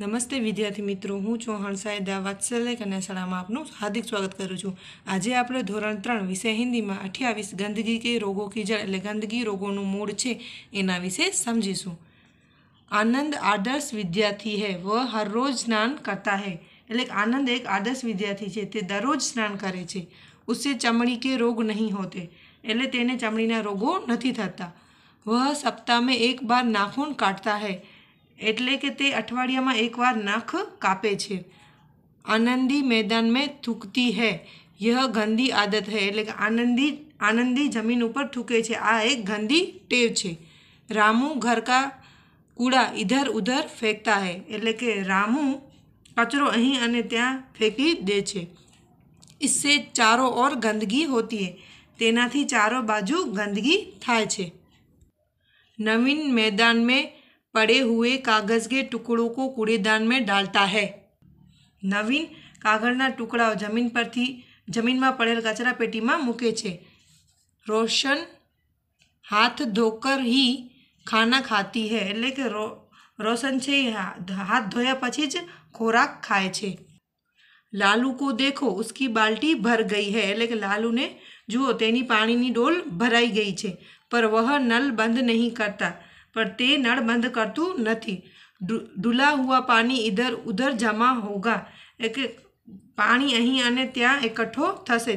નમસ્તે વિદ્યાર્થી મિત્રો હું ચૌહાણ સાયદા વાત્સલ્ય કન્યા શાળામાં આપનું હાર્દિક સ્વાગત કરું છું આજે આપણે ધોરણ ત્રણ વિષય હિન્દીમાં અઠ્યાવીસ ગંદકી કે રોગો કી જળ એટલે ગંદકી રોગોનું મૂળ છે એના વિશે સમજીશું આનંદ આદર્શ વિદ્યાર્થી હે વ હરરોજ સ્નાન કરતા હે એટલે આનંદ એક આદર્શ વિદ્યાર્થી છે તે દરરોજ સ્નાન કરે છે ઉસે ચમડી કે રોગ નહીં હોતે એટલે તેને ચમડીના રોગો નથી થતા વ સપ્તાહમાં એક બાર નાખૂન કાઢતા હૈ એટલે કે તે અઠવાડીયામાં એકવાર નખ કાપે છે અનન્દી મેદાનમાં થૂકતી હૈ યહ ગંદી આદત હૈ એટલે કે અનન્દી અનન્દી જમીન ઉપર થૂકે છે આ એક ગંદી ટેવ છે રામુ ઘર કા કૂડા इधर-ઉધર ફેંકતા હૈ એટલે કે રામુ કચરો અહી અને ત્યાં ફેંકી દે છે ઇસસે ચારો ઓર ગંદકી હોતી હૈ તેનાથી ચારો બાજુ ગંદકી થાય છે નવીન મેદાન મેં पड़े हुए कागज के टुकड़ों को कूड़ेदान में डालता है नवीन कागड़ना टुकड़ा जमीन पर थी जमीन में पड़ेल कचरा पेटी में मूके रोशन हाथ धोकर ही खाना खाती है एट्ले रो रोशन से हाथ धोया पचीज खोराक खाए लालू को देखो उसकी बाल्टी भर गई है एट्ले लालू ने जुओ तीन पानी डोल भराई गई है पर वह नल बंद नहीं करता पर ते नड़ बंद करतु नहीं डूला हुआ पानी इधर उधर जमा होगा एक पानी अही आने त्या इकट्ठो थसे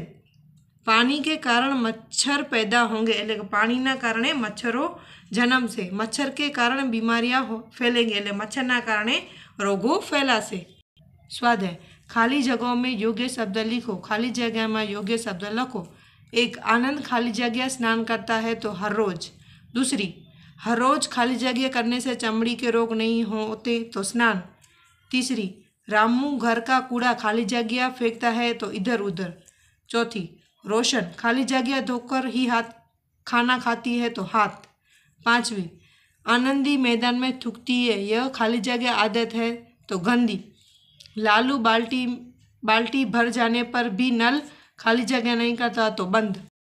पानी के कारण मच्छर पैदा होंगे एले पानी ना कारण मच्छरों जन्म से मच्छर के कारण बीमारियां फैलेंगे एले मच्छर ना कारण रोगों फैला से स्वाद है खाली जगहों में योग्य शब्द लिखो खाली जगह में योग्य शब्द लखो एक आनंद खाली जगह स्नान करता है तो हर रोज दूसरी हर रोज खाली जगह करने से चमड़ी के रोग नहीं होते तो स्नान तीसरी रामू घर का कूड़ा खाली जगह फेंकता है तो इधर उधर चौथी रोशन खाली जगह धोकर ही हाथ खाना खाती है तो हाथ पांचवी आनंदी मैदान में थूकती है यह खाली जगह आदत है तो गंदी लालू बाल्टी बाल्टी भर जाने पर भी नल खाली जगह नहीं करता तो बंद